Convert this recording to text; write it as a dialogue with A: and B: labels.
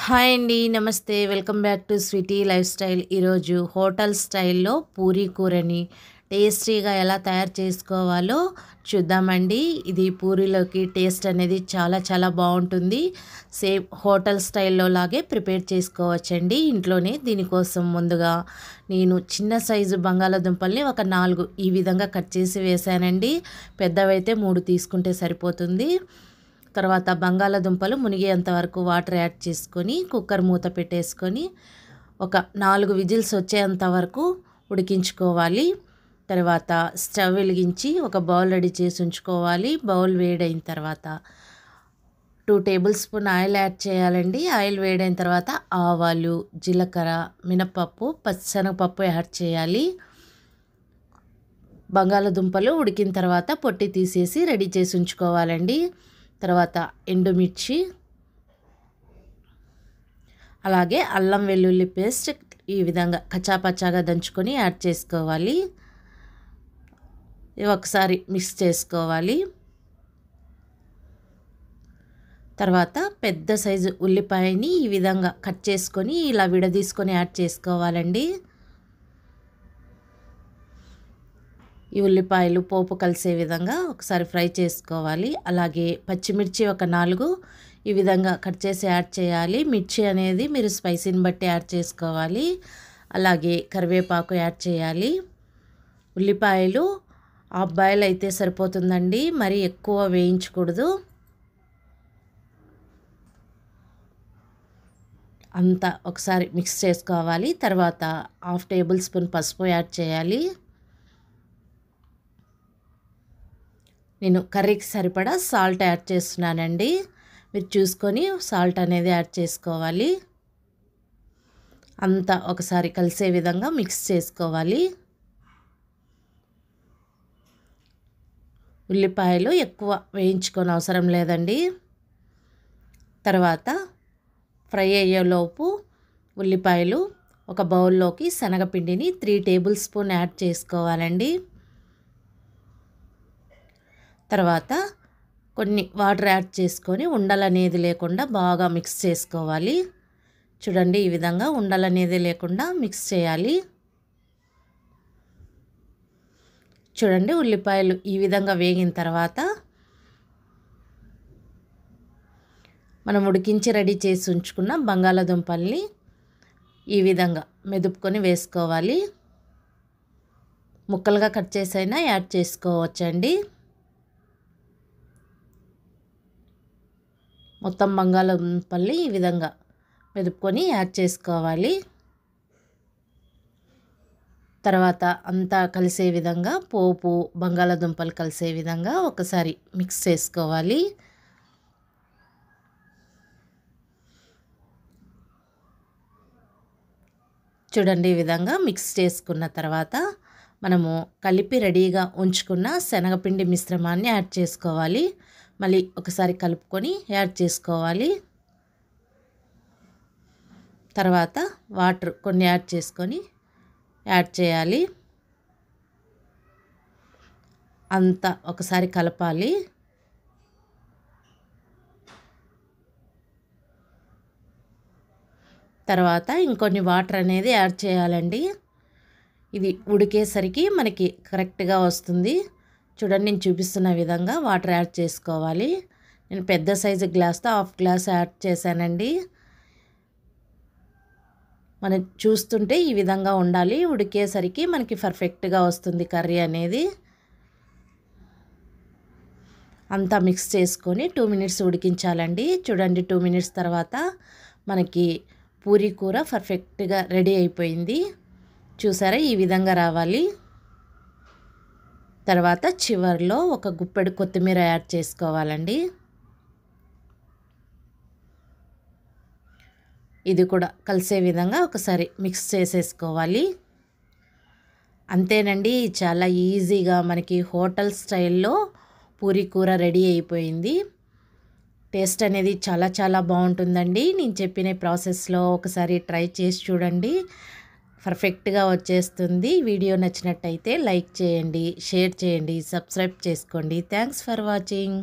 A: hi అండి నమస్తే welcome back to Sweety lifestyle ఈరోజు హోటల్ స్టైల్లో పూరీ కూరని టేస్టీగా ఎలా తయారు చేసుకోవాలో చూద్దామండి ఇది పూరీలోకి టేస్ట్ అనేది చాలా చాలా బాగుంటుంది సేమ్ హోటల్ స్టైల్లో లాగే ప్రిపేర్ చేసుకోవచ్చండి ఇంట్లోనే దీనికోసం ముందుగా నేను చిన్న సైజు బంగాళాదుంపల్ని ఒక నాలుగు ఈ విధంగా కట్ చేసి వేశానండి పెద్దవైతే మూడు తీసుకుంటే సరిపోతుంది తర్వాత బంగాళాదుంపలు మునిగేంత వరకు వాటర్ యాడ్ చేసుకొని కుక్కర్ మూత పెట్టేసుకొని ఒక నాలుగు విజిల్స్ వచ్చేంత వరకు ఉడికించుకోవాలి తర్వాత స్టవ్ వెలిగించి ఒక బౌల్ రెడీ చేసి ఉంచుకోవాలి బౌల్ వేడైన తర్వాత two tablespoon oil add చేయాలండి ఆయిల్ వేడైన తర్వాత ఆవాలు జీలకర్ర మినపప్పు పచ్చనగపప్పు యాడ్ చేయాలి బంగాళదుంపలు ఉడికిన తర్వాత పొట్టి తీసేసి రెడీ చేసి ఉంచుకోవాలండి తర్వాత ఎండుమిర్చి అలాగే అల్లం వెల్లుల్లి పేస్ట్ ఈ విధంగా కచాపచాగా దంచుకొని యాడ్ చేసుకోవాలి ఒకసారి మిక్స్ చేసుకోవాలి తర్వాత పెద్ద సైజు ఉల్లిపాయని ఈ విధంగా కట్ చేసుకొని ఇలా విడదీసుకొని యాడ్ చేసుకోవాలండి ఈ ఉల్లిపాయలు పోపు కలిసే విధంగా ఒకసారి ఫ్రై చేసుకోవాలి అలాగే పచ్చిమిర్చి ఒక నాలుగు ఈ విధంగా కట్ చేసి యాడ్ చేయాలి మిర్చి అనేది మీరు స్పైసీని బట్టి యాడ్ చేసుకోవాలి అలాగే కరివేపాకు యాడ్ చేయాలి ఉల్లిపాయలు హాఫ్ బాయిల్ అయితే సరిపోతుందండి మరి ఎక్కువ వేయించకూడదు అంతా ఒకసారి మిక్స్ చేసుకోవాలి తర్వాత హాఫ్ టేబుల్ స్పూన్ పసుపు యాడ్ చేయాలి నేను కర్రీకి సరిపడా సాల్ట్ యాడ్ చేస్తున్నానండి మీరు చూసుకొని సాల్ట్ అనేది యాడ్ చేసుకోవాలి అంతా ఒకసారి కలిసే విధంగా మిక్స్ చేసుకోవాలి ఉల్లిపాయలు ఎక్కువ వేయించుకొని అవసరం లేదండి తర్వాత ఫ్రై అయ్యేలోపు ఉల్లిపాయలు ఒక బౌల్లోకి శనగపిండిని త్రీ టేబుల్ స్పూన్ యాడ్ చేసుకోవాలండి తర్వాత కొన్ని వాటర్ యాడ్ చేసుకొని ఉండలనేది లేకుండా బాగా మిక్స్ చేసుకోవాలి చూడండి ఈ విధంగా ఉండలు అనేది లేకుండా మిక్స్ చేయాలి చూడండి ఉల్లిపాయలు ఈ విధంగా వేగిన తర్వాత మనం ఉడికించి రెడీ చేసి ఉంచుకున్న బంగాళాదుంపల్ని ఈ విధంగా మెదుపుకొని వేసుకోవాలి ముక్కలుగా కట్ చేసైనా యాడ్ చేసుకోవచ్చండి మొత్తం బంగాళదుంపల్ని ఈ విధంగా మెదుపుకొని యాడ్ చేసుకోవాలి తర్వాత అంతా కలిసే విధంగా పోపు బంగాళదుంపలు కలిసే విధంగా ఒకసారి మిక్స్ చేసుకోవాలి చూడండి ఈ విధంగా మిక్స్ చేసుకున్న తర్వాత మనము కలిపి రెడీగా ఉంచుకున్న శనగపిండి మిశ్రమాన్ని యాడ్ చేసుకోవాలి మళ్ళీ ఒకసారి కలుపుకొని యాడ్ చేసుకోవాలి తర్వాత వాటర్ కొన్ని యాడ్ చేసుకొని యాడ్ చేయాలి అంతా ఒకసారి కలపాలి తర్వాత ఇంకొన్ని వాటర్ అనేది యాడ్ చేయాలండి ఇది ఉడికేసరికి మనకి కరెక్ట్గా వస్తుంది చూడండి నేను చూపిస్తున్న విధంగా వాటర్ యాడ్ చేసుకోవాలి నేను పెద్ద సైజు గ్లాస్తో హాఫ్ గ్లాస్ యాడ్ చేశానండి మనం చూస్తుంటే ఈ విధంగా ఉండాలి ఉడికేసరికి మనకి పర్ఫెక్ట్గా వస్తుంది కర్రీ అనేది అంతా మిక్స్ చేసుకొని టూ మినిట్స్ ఉడికించాలండి చూడండి టూ మినిట్స్ తర్వాత మనకి పూరీ కూర పర్ఫెక్ట్గా రెడీ అయిపోయింది చూసారా ఈ విధంగా రావాలి తర్వాత చివరిలో ఒక గుప్పెడు కొత్తిమీర యాడ్ చేసుకోవాలండి ఇది కూడా కలిసే విధంగా ఒకసారి మిక్స్ చేసేసుకోవాలి అంతేనండి చాలా ఈజీగా మనకి హోటల్ స్టైల్లో పూరి కూర రెడీ అయిపోయింది టేస్ట్ అనేది చాలా చాలా బాగుంటుందండి నేను చెప్పిన ప్రాసెస్లో ఒకసారి ట్రై చేసి చూడండి పర్ఫెక్ట్గా వచ్చేస్తుంది వీడియో నచ్చినట్టయితే లైక్ చేయండి షేర్ చేయండి సబ్స్క్రైబ్ చేసుకోండి థ్యాంక్స్ ఫర్ వాచింగ్